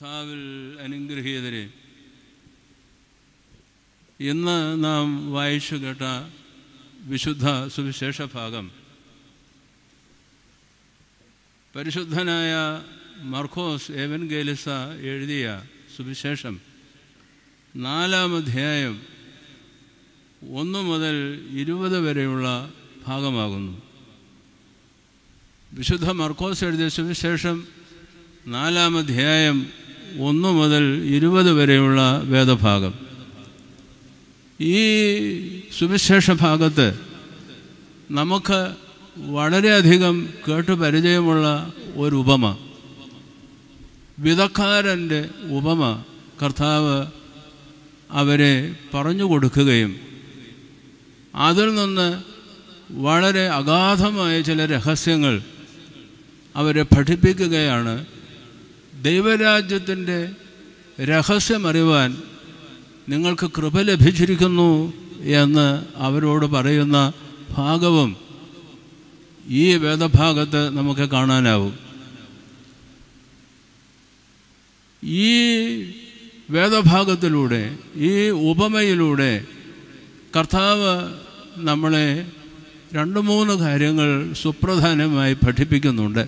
കർത്താവിൽ അനുഗ്രഹീതരെ ഇന്ന് നാം വായിച്ചു കേട്ട വിശുദ്ധ സുവിശേഷ ഭാഗം പരിശുദ്ധനായ മർക്കോസ് ഏവൻ ഗേലിസ എഴുതിയ സുവിശേഷം നാലാം അധ്യായം ഒന്ന് മുതൽ ഇരുപത് വരെയുള്ള ഭാഗമാകുന്നു വിശുദ്ധ മർക്കോസ് എഴുതിയ സുവിശേഷം നാലാം അധ്യായം ഒന്ന് മുതൽ ഇരുപത് വരെയുള്ള വേദഭാഗം ഈ സുവിശേഷ ഭാഗത്ത് നമുക്ക് വളരെയധികം കേട്ടു പരിചയമുള്ള ഒരു ഉപമ വിധക്കാരൻ്റെ ഉപമ കർത്താവ് അവരെ പറഞ്ഞു കൊടുക്കുകയും അതിൽ നിന്ന് വളരെ അഗാധമായ ചില രഹസ്യങ്ങൾ അവരെ പഠിപ്പിക്കുകയാണ് ദൈവരാജ്യത്തിൻ്റെ രഹസ്യമറിവാൻ നിങ്ങൾക്ക് കൃപ ലഭിച്ചിരിക്കുന്നു എന്ന് അവരോട് പറയുന്ന ഭാഗവും ഈ വേദഭാഗത്ത് നമുക്ക് കാണാനാവും ഈ വേദഭാഗത്തിലൂടെ ഈ ഉപമയിലൂടെ കർത്താവ് നമ്മളെ രണ്ട് മൂന്ന് കാര്യങ്ങൾ സുപ്രധാനമായി പഠിപ്പിക്കുന്നുണ്ട്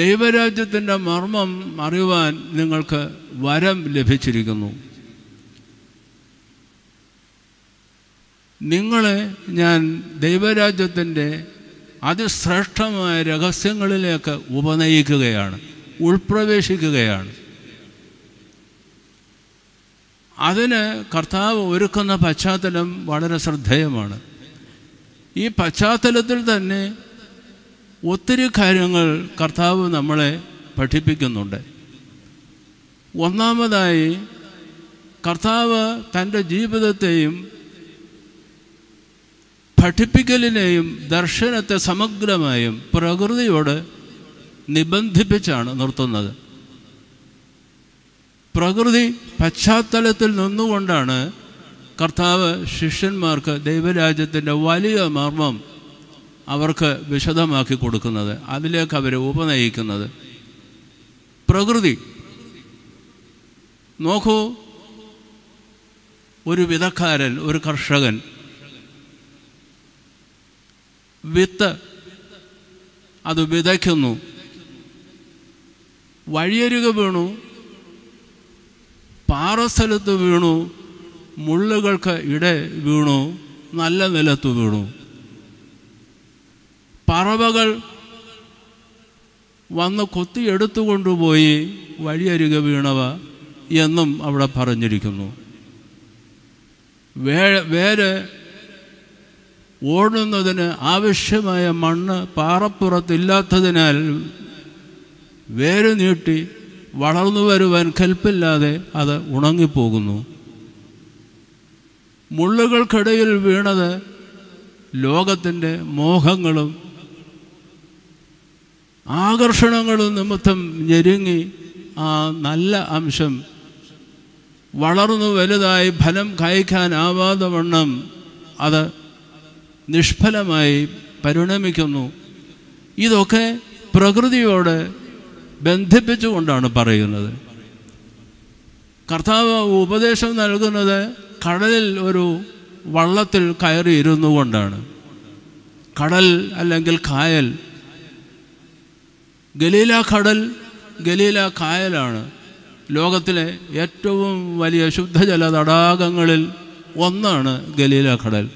ദൈവരാജ്യത്തിൻ്റെ മർമ്മം അറിയുവാൻ നിങ്ങൾക്ക് വരം ലഭിച്ചിരിക്കുന്നു നിങ്ങളെ ഞാൻ ദൈവരാജ്യത്തിൻ്റെ അതിശ്രേഷ്ഠമായ രഹസ്യങ്ങളിലേക്ക് ഉപനയിക്കുകയാണ് ഉൾപ്രവേശിക്കുകയാണ് അതിന് കർത്താവ് ഒരുക്കുന്ന പശ്ചാത്തലം വളരെ ശ്രദ്ധേയമാണ് ഈ പശ്ചാത്തലത്തിൽ തന്നെ ഒത്തിരി കാര്യങ്ങൾ കർത്താവ് നമ്മളെ പഠിപ്പിക്കുന്നുണ്ട് ഒന്നാമതായി കർത്താവ് തൻ്റെ ജീവിതത്തെയും പഠിപ്പിക്കലിനെയും ദർശനത്തെ സമഗ്രമായും പ്രകൃതിയോട് നിബന്ധിപ്പിച്ചാണ് നിർത്തുന്നത് പ്രകൃതി പശ്ചാത്തലത്തിൽ നിന്നുകൊണ്ടാണ് കർത്താവ് ശിഷ്യന്മാർക്ക് ദൈവരാജ്യത്തിൻ്റെ വലിയ മർമ്മം അവർക്ക് വിശദമാക്കി കൊടുക്കുന്നത് അതിലേക്ക് അവരെ ഉപനയിക്കുന്നത് പ്രകൃതി നോക്കൂ ഒരു വിധക്കാരൻ ഒരു കർഷകൻ വിത്ത് അത് വിതയ്ക്കുന്നു വഴിയരുക വീണു പാറസ്ഥലത്ത് വീണു മുള്ളുകൾക്ക് ഇട വീണു നല്ല നിലത്ത് വീണു പറവകൾ വന്ന് കൊത്തിയെടുത്തുകൊണ്ടുപോയി വഴിയരികെ വീണവ എന്നും അവിടെ പറഞ്ഞിരിക്കുന്നു വേ വേര് ഓടുന്നതിന് ആവശ്യമായ മണ്ണ് പാറപ്പുറത്തില്ലാത്തതിനാൽ വേര് നീട്ടി വളർന്നു വരുവാൻ കൽപ്പില്ലാതെ അത് ഉണങ്ങിപ്പോകുന്നു മുള്ളുകൾക്കിടയിൽ വീണത് ലോകത്തിൻ്റെ മോഹങ്ങളും ആകർഷണങ്ങൾ നിമിത്തം ഞെരുങ്ങി ആ നല്ല അംശം വളർന്നു വലുതായി ഫലം കായ്ക്കാനാവാതെ വണ്ണം അത് നിഷ്ഫലമായി പരിണമിക്കുന്നു ഇതൊക്കെ പ്രകൃതിയോട് ബന്ധിപ്പിച്ചുകൊണ്ടാണ് പറയുന്നത് കർത്താവ് ഉപദേശം നൽകുന്നത് കടലിൽ ഒരു വള്ളത്തിൽ കയറിയിരുന്നു കൊണ്ടാണ് കടൽ അല്ലെങ്കിൽ കായൽ ഗലീല കടൽ ഗലീല കായലാണ് ലോകത്തിലെ ഏറ്റവും വലിയ ശുദ്ധജല തടാകങ്ങളിൽ ഒന്നാണ് ഗലീല കടൽ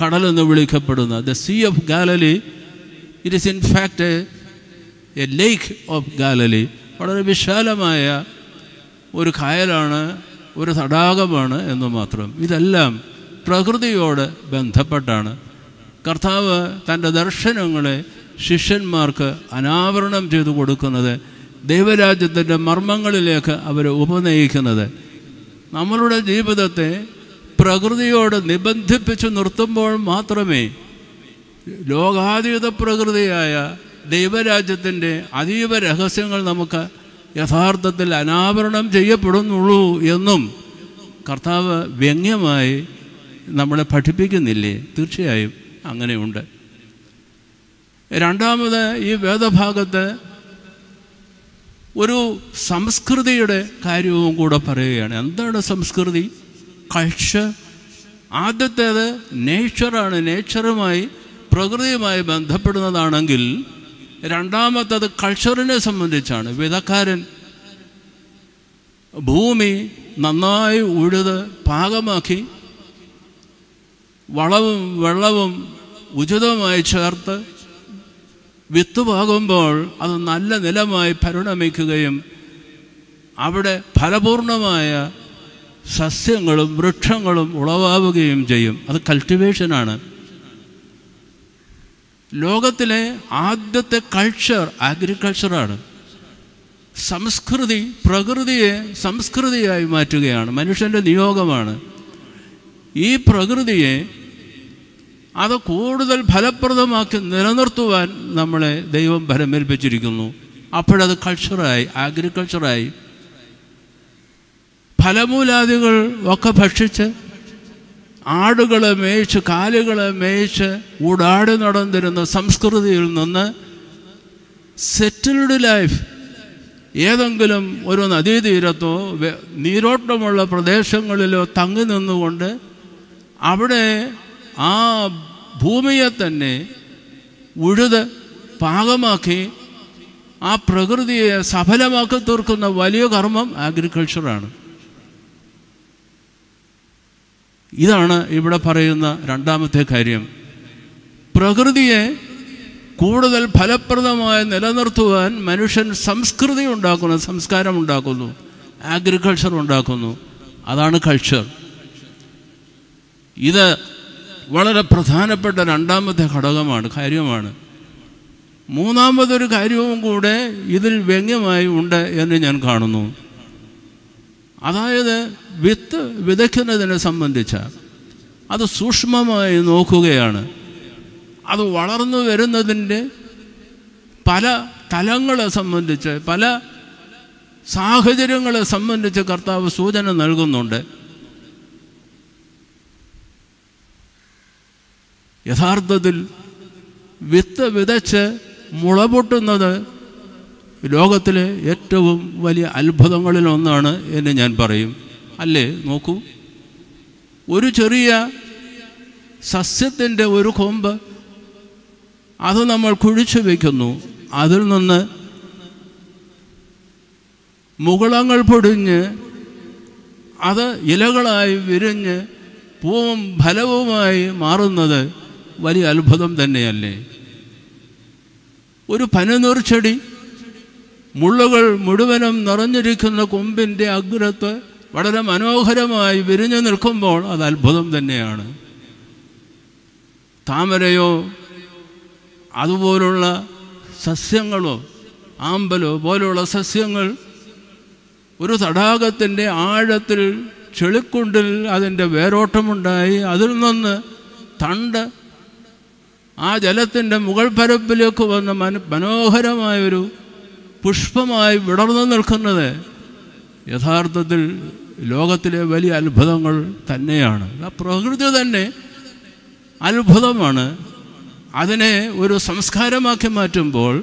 കടൽ എന്ന് വിളിക്കപ്പെടുന്ന the sea of Galilee it is in fact a lake of Galilee വളരെ വിശാലമായ ഒരു കായലാണ് ഒരു തടാകമാണ് എന്ന് മാത്രം ഇതെല്ലാം പ്രകൃതിയോട് ബന്ധപ്പെട്ടാണ് കർത്താവ് തൻ്റെ ദർശനങ്ങളെ ശിഷ്യന്മാർക്ക് അനാവരണം ചെയ്തു കൊടുക്കുന്നത് ദൈവരാജ്യത്തിൻ്റെ മർമ്മങ്ങളിലേക്ക് അവരെ ഉപനയിക്കുന്നത് നമ്മളുടെ ജീവിതത്തെ പ്രകൃതിയോട് നിബന്ധിപ്പിച്ച് നിർത്തുമ്പോൾ മാത്രമേ ലോകാതീത പ്രകൃതിയായ ദൈവരാജ്യത്തിൻ്റെ അതീവ രഹസ്യങ്ങൾ നമുക്ക് യഥാർത്ഥത്തിൽ അനാവരണം ചെയ്യപ്പെടുന്നുള്ളൂ എന്നും കർത്താവ് വ്യംഗ്യമായി നമ്മളെ പഠിപ്പിക്കുന്നില്ലേ തീർച്ചയായും അങ്ങനെയുണ്ട് രണ്ടാമത് ഈ വേദഭാഗത്ത് ഒരു സംസ്കൃതിയുടെ കാര്യവും കൂടെ പറയുകയാണ് എന്താണ് സംസ്കൃതി കൾച്ചർ ആദ്യത്തേത് നേച്ചറാണ് നേച്ചറുമായി പ്രകൃതിയുമായി ബന്ധപ്പെടുന്നതാണെങ്കിൽ രണ്ടാമത്തത് കൾച്ചറിനെ സംബന്ധിച്ചാണ് വിധക്കാരൻ ഭൂമി നന്നായി ഉഴുത് പാകമാക്കി വളവും വെള്ളവും ഉചിതമായി ചേർത്ത് വിത്തുവാകുമ്പോൾ അത് നല്ല നിലമായി പരിണമിക്കുകയും അവിടെ ഫലപൂർണമായ സസ്യങ്ങളും വൃക്ഷങ്ങളും ഉളവാവുകയും ചെയ്യും അത് കൾട്ടിവേഷനാണ് ലോകത്തിലെ ആദ്യത്തെ കൾച്ചർ അഗ്രികൾച്ചറാണ് സംസ്കൃതി പ്രകൃതിയെ സംസ്കൃതിയായി മാറ്റുകയാണ് മനുഷ്യൻ്റെ നിയോഗമാണ് ഈ പ്രകൃതിയെ അത് കൂടുതൽ ഫലപ്രദമാക്കി നിലനിർത്തുവാൻ നമ്മളെ ദൈവം ഫലമേൽപ്പിച്ചിരിക്കുന്നു അപ്പോഴത് കൾച്ചറായി അഗ്രികൾച്ചറായി ഫലമൂലാദികൾ ഒക്കെ ഭക്ഷിച്ച് ആടുകളെ മേയിച്ച് കാലുകളെ മേയിച്ച് ഊടാടി നടന്നിരുന്ന സംസ്കൃതിയിൽ നിന്ന് സെറ്റിൽഡ് ലൈഫ് ഏതെങ്കിലും ഒരു നദീതീരത്തോ നീരോട്ടമുള്ള പ്രദേശങ്ങളിലോ തങ്ങി നിന്നുകൊണ്ട് അവിടെ ആ ഭൂമിയെ തന്നെ ഉഴുത് പാകമാക്കി ആ പ്രകൃതിയെ സഫലമാക്കി തീർക്കുന്ന വലിയ കർമ്മം ആഗ്രികൾച്ചറാണ് ഇതാണ് ഇവിടെ പറയുന്ന രണ്ടാമത്തെ കാര്യം പ്രകൃതിയെ കൂടുതൽ ഫലപ്രദമായി നിലനിർത്തുവാൻ മനുഷ്യൻ സംസ്കൃതി ഉണ്ടാക്കുന്നു സംസ്കാരം ഉണ്ടാക്കുന്നു ആഗ്രികൾച്ചർ ഉണ്ടാക്കുന്നു അതാണ് കൾച്ചർ ഇത് വളരെ പ്രധാനപ്പെട്ട രണ്ടാമത്തെ ഘടകമാണ് കാര്യമാണ് മൂന്നാമതൊരു കാര്യവും കൂടെ ഇതിൽ വ്യംഗ്യമായി ഉണ്ട് എന്ന് ഞാൻ കാണുന്നു അതായത് വിത്ത് വിതയ്ക്കുന്നതിനെ സംബന്ധിച്ച അത് സൂക്ഷ്മമായി നോക്കുകയാണ് അത് വളർന്നു വരുന്നതിൻ്റെ പല തലങ്ങളെ സംബന്ധിച്ച് പല സാഹചര്യങ്ങളെ സംബന്ധിച്ച് കർത്താവ് സൂചന നൽകുന്നുണ്ട് യഥാർത്ഥത്തിൽ വിത്ത് വിതച്ച് മുളപൊട്ടുന്നത് ലോകത്തിലെ ഏറ്റവും വലിയ അത്ഭുതങ്ങളിലൊന്നാണ് ഒന്നാണ് എന്ന് ഞാൻ പറയും അല്ലേ നോക്കൂ ഒരു ചെറിയ സസ്യത്തിൻ്റെ ഒരു കൊമ്പ് അത് നമ്മൾ കുഴിച്ചു വയ്ക്കുന്നു അതിൽ നിന്ന് മുകുളങ്ങൾ പൊടിഞ്ഞ് അത് ഇലകളായി വിരിഞ്ഞ് പൂവും ഫലവുമായി മാറുന്നത് വലിയ അത്ഭുതം തന്നെയല്ലേ ഒരു പനനൂർ ചെടി മുള്ളുകൾ മുഴുവനും നിറഞ്ഞിരിക്കുന്ന കൊമ്പിൻ്റെ അഗ്രത്ത് വളരെ മനോഹരമായി വിരിഞ്ഞു നിൽക്കുമ്പോൾ അത് അത്ഭുതം തന്നെയാണ് താമരയോ അതുപോലുള്ള സസ്യങ്ങളോ ആമ്പലോ പോലുള്ള സസ്യങ്ങൾ ഒരു തടാകത്തിൻ്റെ ആഴത്തിൽ ചെളിക്കുണ്ടിൽ അതിൻ്റെ വേരോട്ടമുണ്ടായി അതിൽ നിന്ന് തണ്ട് ആ ജലത്തിൻ്റെ മുകൾ പരപ്പിലേക്ക് വന്ന മന മനോഹരമായൊരു പുഷ്പമായി വിടർന്നു നിൽക്കുന്നത് യഥാർത്ഥത്തിൽ ലോകത്തിലെ വലിയ അത്ഭുതങ്ങൾ തന്നെയാണ് ആ പ്രകൃതി തന്നെ അത്ഭുതമാണ് അതിനെ ഒരു സംസ്കാരമാക്കി മാറ്റുമ്പോൾ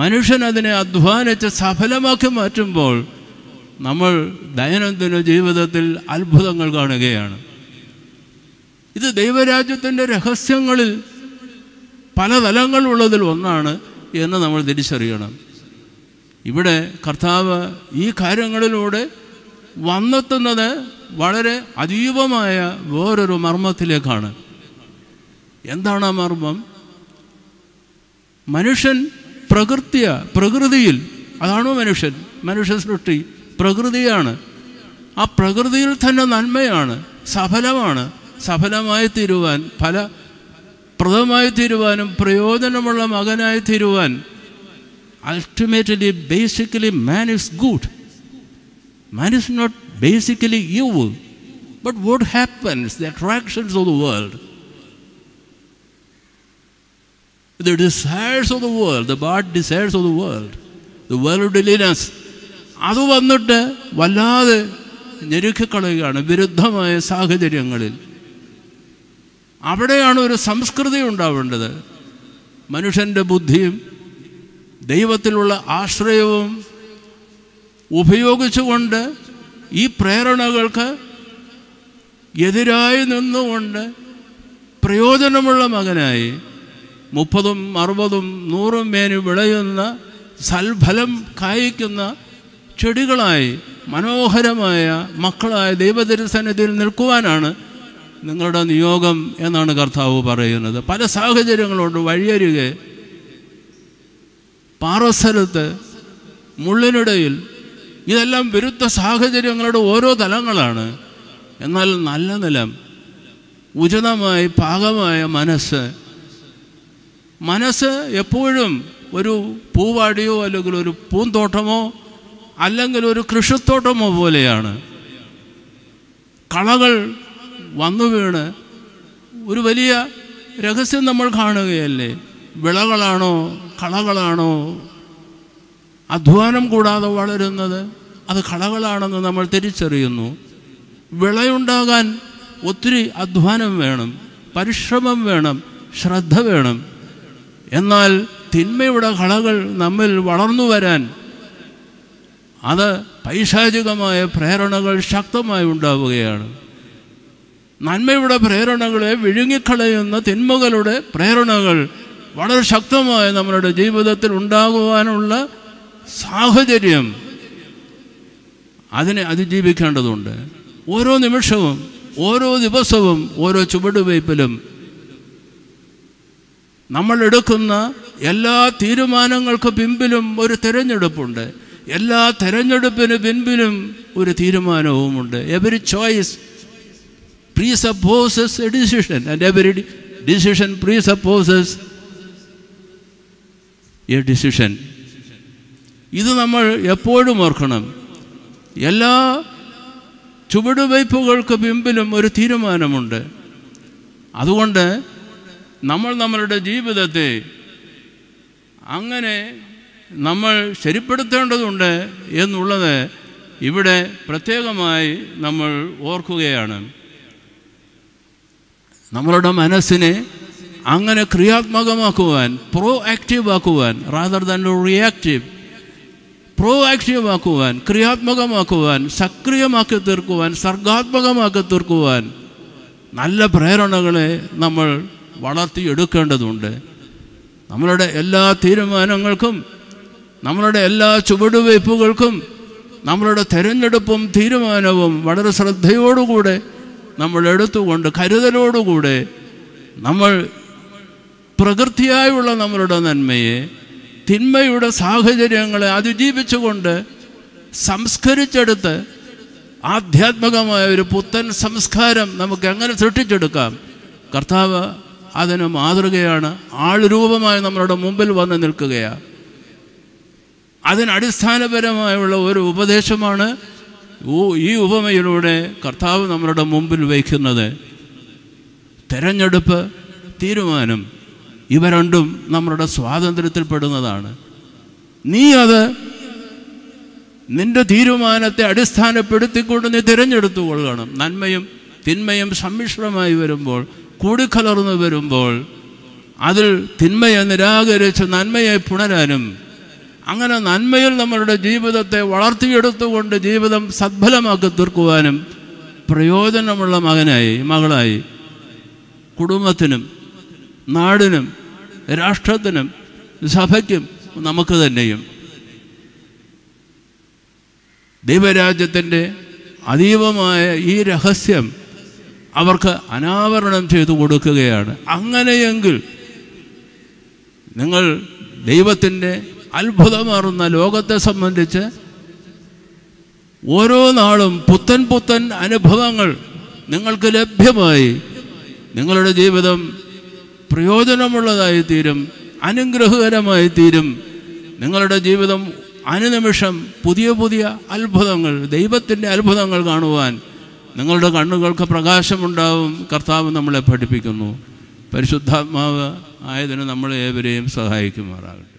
മനുഷ്യൻ അതിനെ അധ്വാനിച്ച് സഫലമാക്കി മാറ്റുമ്പോൾ നമ്മൾ ദൈനംദിന ജീവിതത്തിൽ അത്ഭുതങ്ങൾ കാണുകയാണ് ഇത് ദൈവരാജ്യത്തിൻ്റെ രഹസ്യങ്ങളിൽ പല തലങ്ങളുള്ളതിൽ ഒന്നാണ് എന്ന് നമ്മൾ തിരിച്ചറിയണം ഇവിടെ കർത്താവ് ഈ കാര്യങ്ങളിലൂടെ വന്നെത്തുന്നത് വളരെ അതീവമായ വേറൊരു മർമ്മത്തിലേക്കാണ് എന്താണ് ആ മർമ്മം മനുഷ്യൻ പ്രകൃതിയ പ്രകൃതിയിൽ അതാണോ മനുഷ്യൻ മനുഷ്യ സൃഷ്ടി പ്രകൃതിയാണ് ആ പ്രകൃതിയിൽ തന്നെ നന്മയാണ് സഫലമാണ് സഫലമായി തീരുവാൻ പല പ്രദമായി തീരുവാനും പ്രയോജനമുള്ള മകനായി തീരുവാൻ ultimately basically man is good man is not basically evil. But what happens, the attractions of the world, the desires of the world, the bad desires of the world, the worldliness, അത് വന്നിട്ട് വല്ലാതെ ഞെരുക്കിക്കളയുകയാണ് വിരുദ്ധമായ സാഹചര്യങ്ങളിൽ അവിടെയാണ് ഒരു സംസ്കൃതി ഉണ്ടാവേണ്ടത് മനുഷ്യൻ്റെ ബുദ്ധിയും ദൈവത്തിലുള്ള ആശ്രയവും ഉപയോഗിച്ചുകൊണ്ട് ഈ പ്രേരണകൾക്ക് എതിരായി നിന്നുകൊണ്ട് പ്രയോജനമുള്ള മകനായി മുപ്പതും അറുപതും നൂറും മേന് വിളയുന്ന സൽഫലം കായ്ക്കുന്ന ചെടികളായി മനോഹരമായ മക്കളായ ദൈവദർശനത്തിൽ നിൽക്കുവാനാണ് നിങ്ങളുടെ നിയോഗം എന്നാണ് കർത്താവ് പറയുന്നത് പല സാഹചര്യങ്ങളുണ്ട് വഴിയരികെ പാറസ്ഥലത്ത് മുള്ളിനിടയിൽ ഇതെല്ലാം വിരുദ്ധ സാഹചര്യങ്ങളുടെ ഓരോ തലങ്ങളാണ് എന്നാൽ നല്ല നിലം ഉചിതമായി പാകമായ മനസ്സ് മനസ്സ് എപ്പോഴും ഒരു പൂവാടിയോ അല്ലെങ്കിൽ ഒരു പൂന്തോട്ടമോ അല്ലെങ്കിൽ ഒരു കൃഷിത്തോട്ടമോ പോലെയാണ് കളകൾ വന്നു വീണ് ഒരു വലിയ രഹസ്യം നമ്മൾ കാണുകയല്ലേ വിളകളാണോ കളകളാണോ അധ്വാനം കൂടാതെ വളരുന്നത് അത് കളകളാണെന്ന് നമ്മൾ തിരിച്ചറിയുന്നു വിളയുണ്ടാകാൻ ഒത്തിരി അധ്വാനം വേണം പരിശ്രമം വേണം ശ്രദ്ധ വേണം എന്നാൽ തിന്മയുടെ കളകൾ നമ്മിൽ വളർന്നു വരാൻ അത് പൈശാചികമായ പ്രേരണകൾ ശക്തമായി ഉണ്ടാവുകയാണ് നന്മയുടെ പ്രേരണകളെ വിഴുങ്ങിക്കളയുന്ന തിന്മകളുടെ പ്രേരണകൾ വളരെ ശക്തമായ നമ്മുടെ ജീവിതത്തിൽ ഉണ്ടാകുവാനുള്ള സാഹചര്യം അതിനെ അതിജീവിക്കേണ്ടതുണ്ട് ഓരോ നിമിഷവും ഓരോ ദിവസവും ഓരോ ചുവടുവയ്പിലും നമ്മൾ എടുക്കുന്ന എല്ലാ തീരുമാനങ്ങൾക്ക് പിമ്പിലും ഒരു തിരഞ്ഞെടുപ്പുണ്ട് എല്ലാ തിരഞ്ഞെടുപ്പിന് പിൻപിലും ഒരു തീരുമാനവുമുണ്ട് every choice presupposes a decision, and every decision presupposes a decision ഇത് നമ്മൾ എപ്പോഴും ഓർക്കണം എല്ലാ ചുവടുവയ്പ്പുകൾക്ക് പിമ്പിലും ഒരു തീരുമാനമുണ്ട് അതുകൊണ്ട് നമ്മൾ നമ്മളുടെ ജീവിതത്തെ അങ്ങനെ നമ്മൾ ശരിപ്പെടുത്തേണ്ടതുണ്ട് എന്നുള്ളത് ഇവിടെ പ്രത്യേകമായി നമ്മൾ ഓർക്കുകയാണ് നമ്മളുടെ മനസ്സിനെ അങ്ങനെ ക്രിയാത്മകമാക്കുവാൻ പ്രോ ആക്റ്റീവ് ആക്കുവാൻ rather than reactive proactive ആക്കുവാൻ ക്രിയാത്മകമാക്കുവാൻ സക്രിയമാക്കി തീർക്കുവാൻ സർഗാത്മകമാക്കി തീർക്കുവാൻ നല്ല പ്രേരണകളെ നമ്മൾ വളർത്തിയെടുക്കേണ്ടതുണ്ട് നമ്മളുടെ എല്ലാ തീരുമാനങ്ങൾക്കും നമ്മളുടെ എല്ലാ ചുവടുവയ്പ്പുകൾക്കും നമ്മളുടെ തിരഞ്ഞെടുപ്പും തീരുമാനവും വളരെ ശ്രദ്ധയോടുകൂടെ നമ്മൾ എടുത്തുകൊണ്ട് കരുതലോടുകൂടെ നമ്മൾ പ്രകൃതിയായുള്ള നമ്മളുടെ നന്മയെ തിന്മയുടെ സാഹചര്യങ്ങളെ അതിജീവിച്ചുകൊണ്ട് സംസ്കരിച്ചെടുത്ത് ആധ്യാത്മികമായ ഒരു പുത്തൻ സംസ്കാരം നമുക്ക് എങ്ങനെ സൃഷ്ടിച്ചെടുക്കാം കർത്താവ് അതിന് മാതൃകയാണ് ആളുരൂപമായി നമ്മളുടെ മുമ്പിൽ വന്ന് നിൽക്കുകയാണ് അതിനടിസ്ഥാനപരമായുള്ള ഒരു ഉപദേശമാണ് ഈ ഉപമയിലൂടെ കർത്താവ് നമ്മളുടെ മുമ്പിൽ വയ്ക്കുന്നത് തെരഞ്ഞെടുപ്പ് തീരുമാനം ഇവ രണ്ടും നമ്മളുടെ സ്വാതന്ത്ര്യത്തിൽപ്പെടുന്നതാണ് നീ അത് നിന്റെ തീരുമാനത്തെ അടിസ്ഥാനപ്പെടുത്തിക്കൊണ്ട് നീ തിരഞ്ഞെടുത്തു കൊള്ളണം നന്മയും തിന്മയും സമ്മിശ്രമായി വരുമ്പോൾ കൂടിക്കലർന്നു വരുമ്പോൾ അതിൽ തിന്മയെ നിരാകരിച്ച് നന്മയെ പുണരാനും അങ്ങനെ നന്മയിൽ നമ്മളുടെ ജീവിതത്തെ വളർത്തിയെടുത്തുകൊണ്ട് ജീവിതം സദ്ഫലമാക്കി തീർക്കുവാനും പ്രയോജനമുള്ള മകനായി മകളായി കുടുംബത്തിനും നാടിനും രാഷ്ട്രത്തിനും സഭയ്ക്കും നമുക്ക് തന്നെയും ദൈവരാജ്യത്തിൻ്റെ അതീവമായ ഈ രഹസ്യം അവർക്ക് അനാവരണം ചെയ്തു കൊടുക്കുകയാണ് അങ്ങനെയെങ്കിൽ നിങ്ങൾ ദൈവത്തിൻ്റെ അത്ഭുതമാറുന്ന ലോകത്തെ സംബന്ധിച്ച് ഓരോ നാളും പുത്തൻ പുത്തൻ അനുഭവങ്ങൾ നിങ്ങൾക്ക് ലഭ്യമായി നിങ്ങളുടെ ജീവിതം പ്രയോജനമുള്ളതായി തീരും അനുഗ്രഹകരമായി തീരും നിങ്ങളുടെ ജീവിതം അനുനിമിഷം പുതിയ പുതിയ അത്ഭുതങ്ങൾ ദൈവത്തിൻ്റെ അത്ഭുതങ്ങൾ കാണുവാൻ നിങ്ങളുടെ കണ്ണുകൾക്ക് പ്രകാശമുണ്ടാവും കർത്താവ് നമ്മളെ പഠിപ്പിക്കുന്നു പരിശുദ്ധാത്മാവ് ആയതിന് നമ്മളെ ഏവരെയും സഹായിക്കുമാറാകട്ടെ